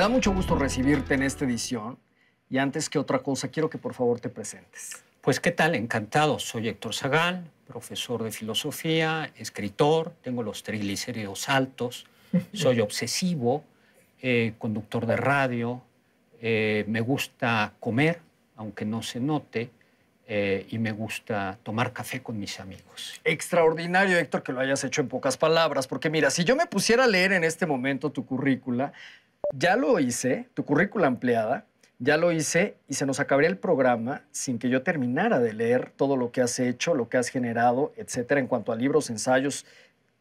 Me da mucho gusto recibirte en esta edición y antes que otra cosa quiero que por favor te presentes. Pues qué tal, encantado. Soy Héctor Zagal, profesor de filosofía, escritor, tengo los triglicéridos altos, soy obsesivo, eh, conductor de radio, eh, me gusta comer, aunque no se note, eh, y me gusta tomar café con mis amigos. Extraordinario, Héctor, que lo hayas hecho en pocas palabras, porque mira, si yo me pusiera a leer en este momento tu currícula, ya lo hice, tu currícula ampliada, ya lo hice y se nos acabaría el programa sin que yo terminara de leer todo lo que has hecho, lo que has generado, etcétera, en cuanto a libros, ensayos,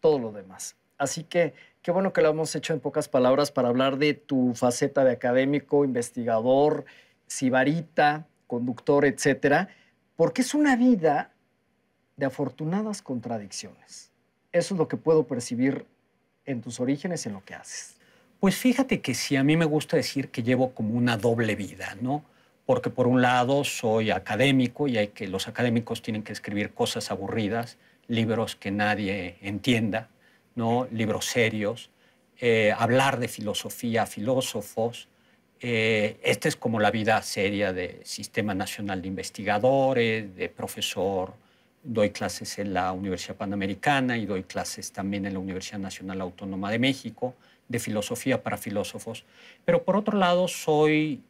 todo lo demás. Así que qué bueno que lo hemos hecho en pocas palabras para hablar de tu faceta de académico, investigador, sibarita, conductor, etcétera, porque es una vida de afortunadas contradicciones. Eso es lo que puedo percibir en tus orígenes, y en lo que haces. Pues fíjate que sí, a mí me gusta decir que llevo como una doble vida, ¿no? Porque por un lado soy académico y hay que, los académicos tienen que escribir cosas aburridas, libros que nadie entienda, ¿no? Libros serios, eh, hablar de filosofía a filósofos. Eh, esta es como la vida seria de Sistema Nacional de Investigadores, de profesor. Doy clases en la Universidad Panamericana y doy clases también en la Universidad Nacional Autónoma de México de filosofía para filósofos, pero por otro lado soy,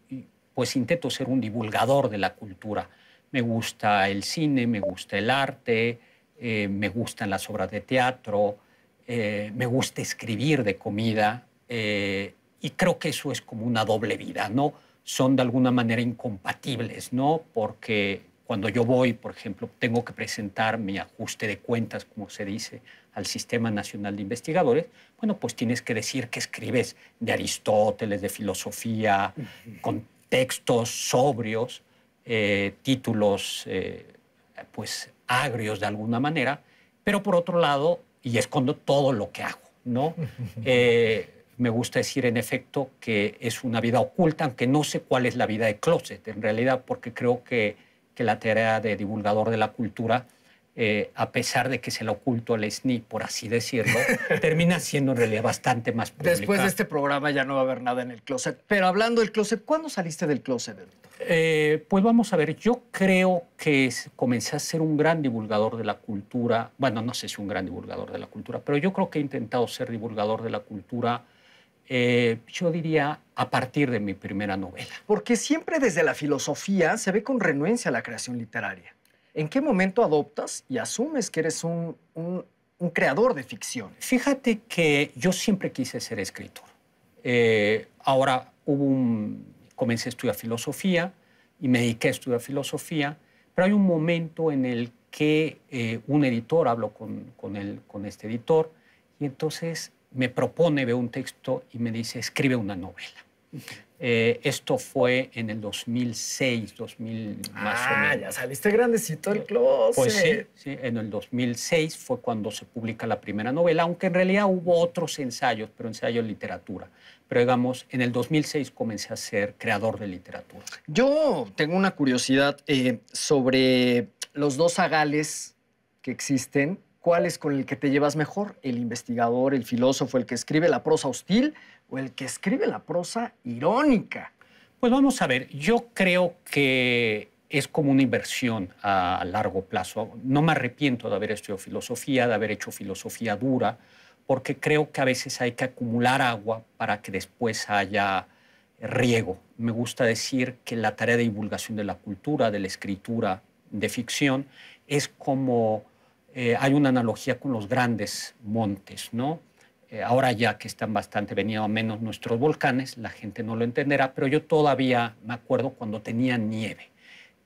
pues intento ser un divulgador de la cultura. Me gusta el cine, me gusta el arte, eh, me gustan las obras de teatro, eh, me gusta escribir de comida eh, y creo que eso es como una doble vida, ¿no? Son de alguna manera incompatibles, ¿no? Porque cuando yo voy, por ejemplo, tengo que presentar mi ajuste de cuentas, como se dice, al Sistema Nacional de Investigadores, bueno, pues tienes que decir que escribes de Aristóteles, de filosofía, con textos sobrios, eh, títulos eh, pues agrios de alguna manera, pero por otro lado, y escondo todo lo que hago, ¿no? Eh, me gusta decir en efecto que es una vida oculta, aunque no sé cuál es la vida de closet en realidad, porque creo que que la tarea de divulgador de la cultura, eh, a pesar de que se la oculto al SNI, por así decirlo, termina siendo en realidad bastante más pública. Después de este programa ya no va a haber nada en el closet. Pero hablando del closet, ¿cuándo saliste del closet, eh, pues vamos a ver, yo creo que comencé a ser un gran divulgador de la cultura. Bueno, no sé si un gran divulgador de la cultura, pero yo creo que he intentado ser divulgador de la cultura eh, yo diría a partir de mi primera novela. Porque siempre desde la filosofía se ve con renuencia la creación literaria. ¿En qué momento adoptas y asumes que eres un, creador de ficción? Fíjate que yo siempre quise ser escritor. Eh, ahora hubo un, comencé a estudiar filosofía y me dediqué a estudiar filosofía, pero hay un momento en el que eh, un editor, hablo con, con este editor, y entonces me propone, ve un texto y me dice, escribe una novela. Eh, esto fue en el 2006, 2000 más o ah, menos. ya saliste grandecito del closet. Pues sí, en el 2006 fue cuando se publica la primera novela, aunque en realidad hubo otros ensayos, pero ensayos de literatura. Pero digamos, en el 2006 comencé a ser creador de literatura. Yo tengo una curiosidad eh, sobre los dos agales que existen ¿Cuál es con el que te llevas mejor? ¿El investigador, el filósofo, el que escribe la prosa hostil o el que escribe la prosa irónica? Pues vamos a ver, yo creo que es como una inversión a largo plazo. No me arrepiento de haber estudiado filosofía, de haber hecho filosofía dura, porque creo que a veces hay que acumular agua para que después haya riego. Me gusta decir que la tarea de divulgación de la cultura, de la escritura, de ficción, es como eh, hay una analogía con los grandes montes, ¿no? Eh, ahora ya que están bastante venidos menos nuestros volcanes, la gente no lo entenderá, pero yo todavía me acuerdo cuando tenía nieve.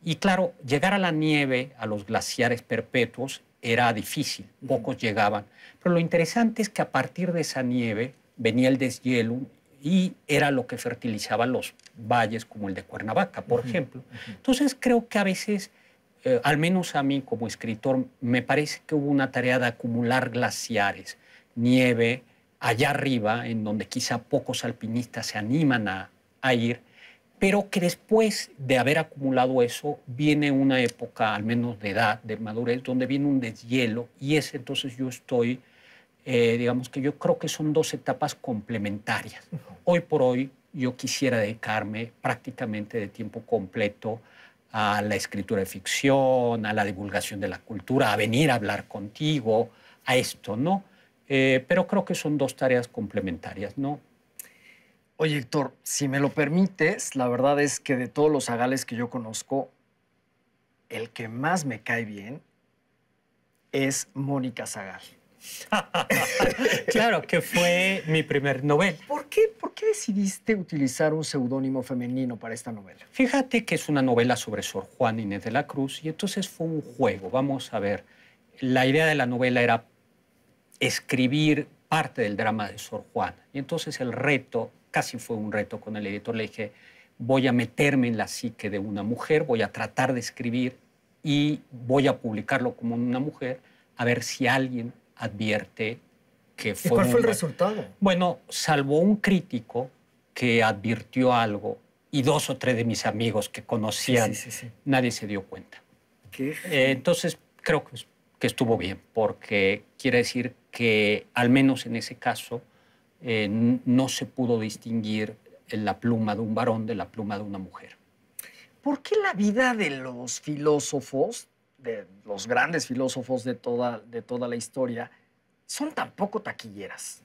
Y claro, llegar a la nieve, a los glaciares perpetuos, era difícil, pocos llegaban. Pero lo interesante es que a partir de esa nieve venía el deshielo y era lo que fertilizaba los valles como el de Cuernavaca, por ejemplo. Entonces creo que a veces eh, al menos a mí como escritor, me parece que hubo una tarea de acumular glaciares, nieve allá arriba, en donde quizá pocos alpinistas se animan a, ir, pero que después de haber acumulado eso, viene una época, al menos de edad, de madurez, donde viene un deshielo y es entonces yo estoy... Eh, digamos que yo creo que son dos etapas complementarias. Hoy por hoy yo quisiera dedicarme prácticamente de tiempo completo a la escritura de ficción, a la divulgación de la cultura, a venir a hablar contigo, a esto, ¿no? Eh, pero creo que son dos tareas complementarias, ¿no? Oye, Héctor, si me lo permites, la verdad es que de todos los Sagales que yo conozco, el que más me cae bien es Mónica Zagal. claro que fue mi primer novel por qué decidiste utilizar un seudónimo femenino para esta novela? Fíjate que es una novela sobre Sor Juana Inés de la Cruz y entonces fue un juego. Vamos a ver, la idea de la novela era escribir parte del drama de Sor Juan Y entonces el reto, casi fue un reto con el editor, le dije, voy a meterme en la psique de una mujer, voy a tratar de escribir y voy a publicarlo como una mujer, a ver si alguien advierte ¿Y cuál fue el resultado? Bueno, salvo un crítico que advirtió algo y dos o tres de mis amigos que conocían, nadie se dio cuenta. Eh, entonces, creo que, estuvo bien, porque quiere decir que al menos en ese caso eh, no se pudo distinguir la pluma de un varón de la pluma de una mujer. ¿Por qué la vida de los filósofos, de los grandes filósofos de toda la historia, son tampoco taquilleras.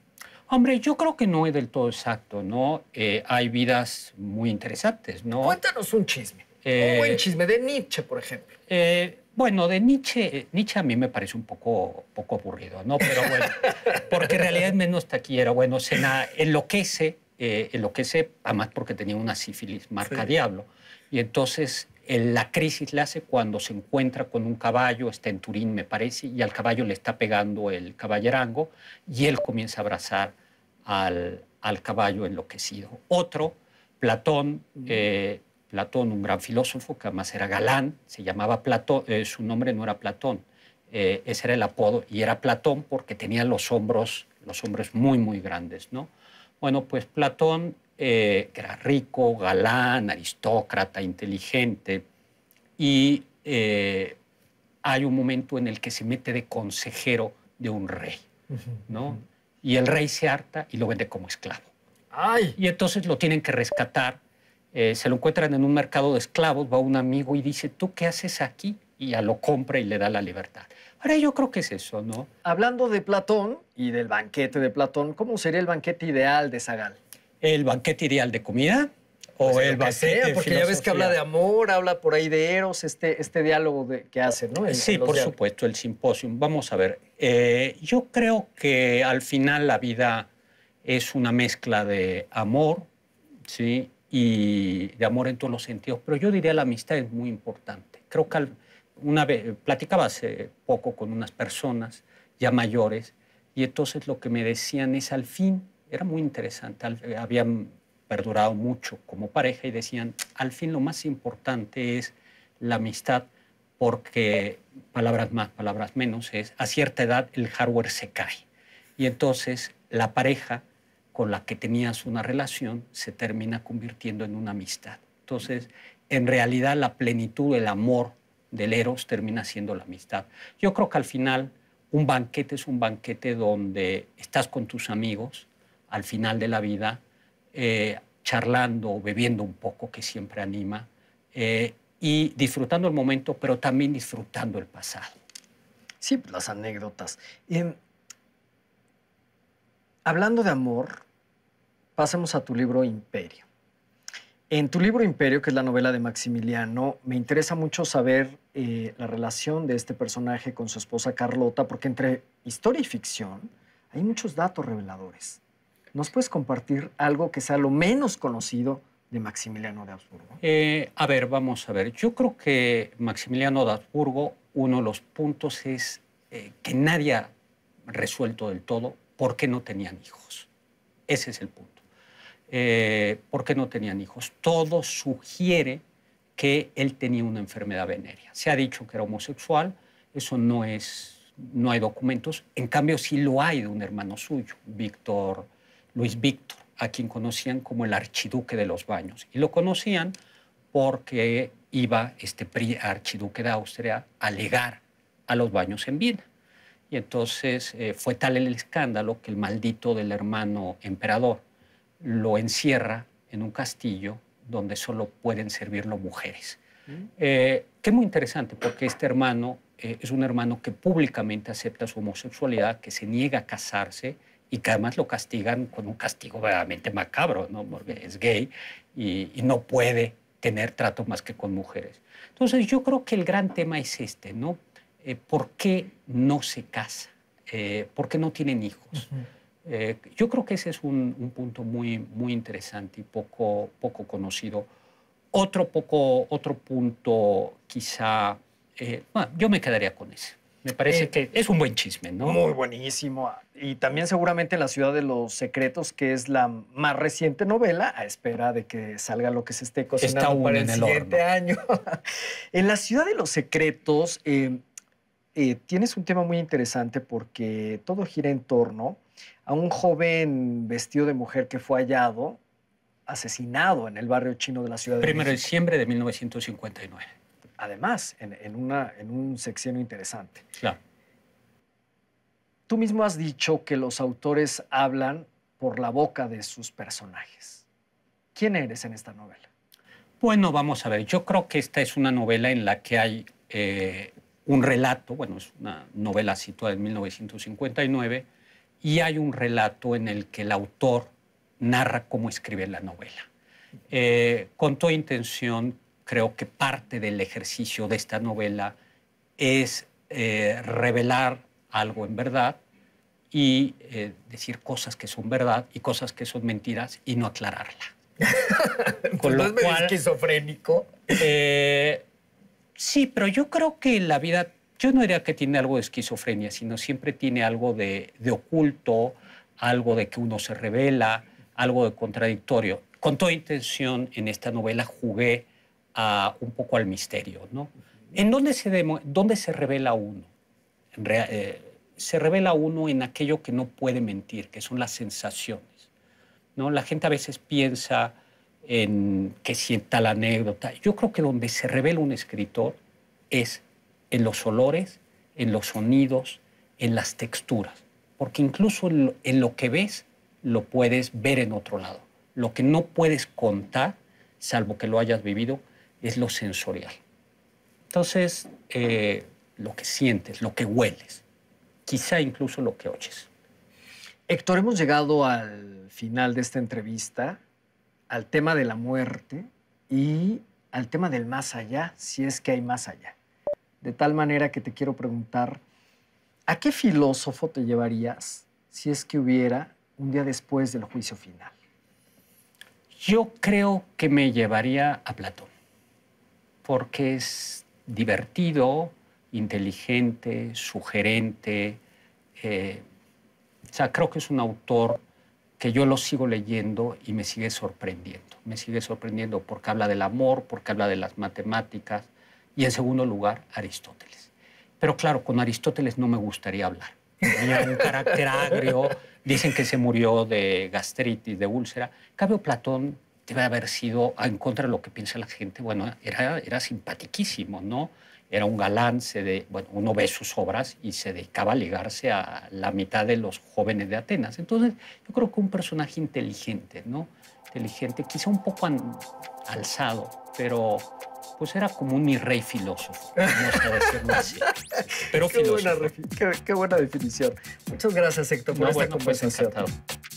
Hombre, yo creo que no es del todo exacto, ¿no? Eh, hay vidas muy interesantes, ¿no? Cuéntanos un chisme. un buen eh, chisme de Nietzsche, por ejemplo. Eh, bueno, de Nietzsche, Nietzsche a mí me parece un poco, poco aburrido, ¿no? Pero bueno, porque en realidad es menos taquillera. Bueno, se enloquece, enloquece, además porque tenía una sífilis marca diablo. Y entonces la crisis la hace cuando se encuentra con un caballo, está en Turín me parece, y al caballo le está pegando el caballerango y él comienza a abrazar al, caballo enloquecido. Otro, Platón, mm. eh, Platón, un gran filósofo que además era galán, se llamaba Platón, eh, su nombre no era Platón, eh, ese era el apodo, y era Platón porque tenía los hombros, los hombros muy, muy grandes, ¿no? Bueno, pues Platón, eh, era rico, galán, aristócrata, inteligente, y eh, hay un momento en el que se mete de consejero de un rey, ¿no? Y el rey se harta y lo vende como esclavo. ¡Ay! Y entonces lo tienen que rescatar. Eh, se lo encuentran en un mercado de esclavos, va un amigo y dice, ¿tú qué haces aquí? Y ya lo compra y le da la libertad. Ahora yo creo que es eso, ¿no? Hablando de Platón y del banquete de Platón, ¿cómo sería el banquete ideal de Zagal? ¿El banquete ideal de comida? O pues el banquete porque ya ves que habla de amor, habla por ahí de Eros, este, este diálogo que hace, ¿no? sí, por supuesto, el simposio. Vamos a ver, eh, yo creo que al final la vida es una mezcla de amor, ¿sí? Y de amor en todos los sentidos, pero yo diría la amistad es muy importante. Creo que al una vez, platicaba hace eh, poco con unas personas ya mayores y entonces lo que me decían es al fin, era muy interesante, eh, habían perdurado mucho como pareja y decían, al fin lo más importante es la amistad porque palabras más, palabras menos, es a cierta edad el hardware se cae. Y entonces la pareja con la que tenías una relación se termina convirtiendo en una amistad. Entonces, en realidad la plenitud, el amor, del Eros termina siendo la amistad. Yo creo que al final un banquete es un banquete donde estás con tus amigos al final de la vida, eh, charlando, bebiendo un poco, que siempre anima, eh, y disfrutando el momento, pero también disfrutando el pasado. Sí, las anécdotas. Em, hablando de amor, pasemos a tu libro Imperio. En tu libro Imperio, que es la novela de Maximiliano, me interesa mucho saber eh, la relación de este personaje con su esposa Carlota, porque entre historia y ficción hay muchos datos reveladores. ¿Nos puedes compartir algo que sea lo menos conocido de Maximiliano de Habsburgo? Eh, a ver, vamos a ver. Yo creo que Maximiliano de Habsburgo, uno de los puntos es eh, que nadie ha resuelto del todo por qué no tenían hijos. Ese es el punto eh, porque no tenían hijos. Todo sugiere que él tenía una enfermedad venérea. Se ha dicho que era homosexual, eso no es, no hay documentos. En cambio, sí lo hay de un hermano suyo, Víctor, Luis Víctor, a quien conocían como el archiduque de los baños. Y lo conocían porque iba este archiduque de Austria a legar a los baños en Viena. Y entonces eh, fue tal el escándalo que el maldito del hermano emperador lo encierra en un castillo donde solo pueden servirlo mujeres. Mm. Eh, muy interesante porque este hermano eh, es un hermano que públicamente acepta su homosexualidad, que se niega a casarse y que además lo castigan con un castigo verdaderamente macabro, ¿no? porque es gay y, no puede tener trato más que con mujeres. Entonces yo creo que el gran tema es este, ¿no? Eh, ¿Por qué no se casa? Eh, ¿Por qué no tienen hijos? Eh, yo creo que ese es un, punto muy, muy interesante y poco, poco conocido. Otro, poco, otro punto quizá, eh, bueno, yo me quedaría con ese. Me parece eh, que es un buen chisme, ¿no? Muy buenísimo. Y también seguramente La ciudad de los secretos, que es la más reciente novela, a espera de que salga lo que se esté cocinando para el, siguiente año. en La ciudad de los secretos tienes un tema muy interesante porque todo gira en torno a un joven vestido de mujer que fue hallado asesinado en el barrio chino de la ciudad. Primero de, de diciembre de 1959. Además, en, una, un sexenio interesante. Claro. Tú mismo has dicho que los autores hablan por la boca de sus personajes. ¿Quién eres en esta novela? Bueno, vamos a ver. Yo creo que esta es una novela en la que hay eh, un relato, bueno, es una novela situada en 1959 y hay un relato en el que el autor narra cómo escribe la novela. Eh, con toda intención, creo que parte del ejercicio de esta novela es eh, revelar algo en verdad y eh, decir cosas que son verdad y cosas que son mentiras y no aclararla. con pues lo cual, esquizofrénico? sí, pero yo creo que la vida yo no diría que tiene algo de esquizofrenia, sino siempre tiene algo de, oculto, algo de que uno se revela, algo de contradictorio. Con toda intención, en esta novela jugué a, un poco al misterio, ¿no? ¿En dónde se, dónde se revela uno? Eh, se revela uno en aquello que no puede mentir, que son las sensaciones. ¿no? La gente a veces piensa en que sienta la anécdota. Yo creo que donde se revela un escritor es en los olores, en los sonidos, en las texturas, porque incluso en lo, que ves lo puedes ver en otro lado. Lo que no puedes contar, salvo que lo hayas vivido, es lo sensorial. Entonces, eh, lo que sientes, lo que hueles, quizá incluso lo que oyes. Héctor, hemos llegado al final de esta entrevista, al tema de la muerte y al tema del más allá, si es que hay más allá. De tal manera que te quiero preguntar, ¿a qué filósofo te llevarías si es que hubiera un día después del juicio final? Yo creo que me llevaría a Platón, porque es divertido, inteligente, sugerente. Eh, o sea, creo que es un autor que yo lo sigo leyendo y me sigue sorprendiendo. Me sigue sorprendiendo porque habla del amor, porque habla de las matemáticas, y en segundo lugar Aristóteles. Pero claro, con Aristóteles no me gustaría hablar. Tenía un carácter agrio, dicen que se murió de gastritis, de úlcera. Cabe Platón debe haber sido en contra de lo que piensa la gente. Bueno, era, era simpatiquísimo, ¿no? Era un galán, de, bueno, uno ve sus obras y se dedicaba a ligarse a la mitad de los jóvenes de Atenas. Entonces, yo creo que un personaje inteligente, ¿no? Inteligente, quizá un poco alzado, pero pues era como un mi rey filósofo, vamos a decirlo así. Pero qué, filósofo. Buena, qué, qué, buena definición. Muchas gracias, Héctor, por no, esta bueno, conversación. Pues